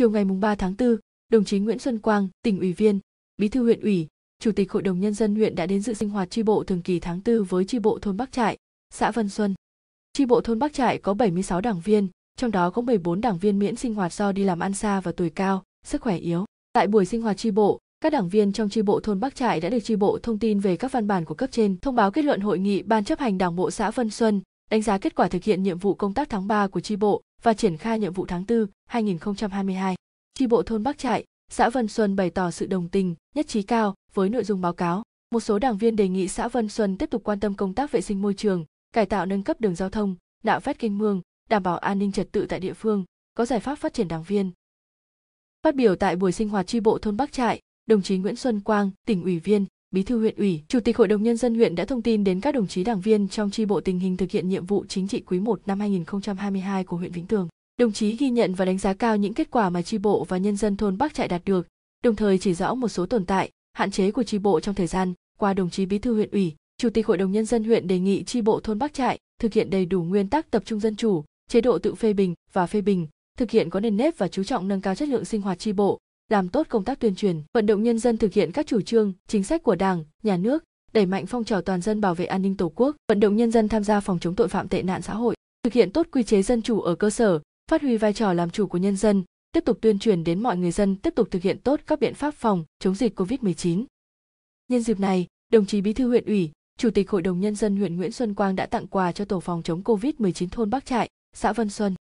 Chiều ngày 3 tháng 4, đồng chí Nguyễn Xuân Quang, tỉnh ủy viên, bí thư huyện ủy, chủ tịch hội đồng nhân dân huyện đã đến dự sinh hoạt tri bộ thường kỳ tháng 4 với tri bộ thôn Bắc Trại, xã Vân Xuân. Tri bộ thôn Bắc Trại có 76 đảng viên, trong đó có 14 đảng viên miễn sinh hoạt do đi làm ăn xa và tuổi cao, sức khỏe yếu. Tại buổi sinh hoạt tri bộ, các đảng viên trong tri bộ thôn Bắc Trại đã được tri bộ thông tin về các văn bản của cấp trên, thông báo kết luận hội nghị ban chấp hành Đảng bộ xã Vân Xuân, đánh giá kết quả thực hiện nhiệm vụ công tác tháng 3 của tri bộ, và triển khai nhiệm vụ tháng 4, 2022. Tri bộ thôn Bắc Trại, xã Vân Xuân bày tỏ sự đồng tình, nhất trí cao với nội dung báo cáo. Một số đảng viên đề nghị xã Vân Xuân tiếp tục quan tâm công tác vệ sinh môi trường, cải tạo nâng cấp đường giao thông, nạo vét kênh mương, đảm bảo an ninh trật tự tại địa phương, có giải pháp phát triển đảng viên. Phát biểu tại buổi sinh hoạt tri bộ thôn Bắc Trại, đồng chí Nguyễn Xuân Quang, tỉnh ủy viên, bí thư huyện ủy, chủ tịch hội đồng nhân dân huyện đã thông tin đến các đồng chí đảng viên trong tri bộ tình hình thực hiện nhiệm vụ chính trị quý 1 năm 2022 của huyện Vĩnh Tường. Đồng chí ghi nhận và đánh giá cao những kết quả mà tri bộ và nhân dân thôn Bắc Trại đạt được, đồng thời chỉ rõ một số tồn tại, hạn chế của tri bộ trong thời gian qua đồng chí bí thư huyện ủy, chủ tịch hội đồng nhân dân huyện đề nghị tri bộ thôn Bắc Trại thực hiện đầy đủ nguyên tắc tập trung dân chủ, chế độ tự phê bình và phê bình, thực hiện có nền nếp và chú trọng nâng cao chất lượng sinh hoạt tri bộ, làm tốt công tác tuyên truyền, vận động nhân dân thực hiện các chủ trương, chính sách của Đảng, nhà nước, đẩy mạnh phong trào toàn dân bảo vệ an ninh Tổ quốc, vận động nhân dân tham gia phòng chống tội phạm tệ nạn xã hội, thực hiện tốt quy chế dân chủ ở cơ sở, phát huy vai trò làm chủ của nhân dân, tiếp tục tuyên truyền đến mọi người dân tiếp tục thực hiện tốt các biện pháp phòng chống dịch COVID-19. Nhân dịp này, đồng chí Bí thư huyện ủy, Chủ tịch Hội đồng nhân dân huyện Nguyễn Xuân Quang đã tặng quà cho tổ phòng chống COVID-19 thôn Bắc Trại, xã Vân Xuân.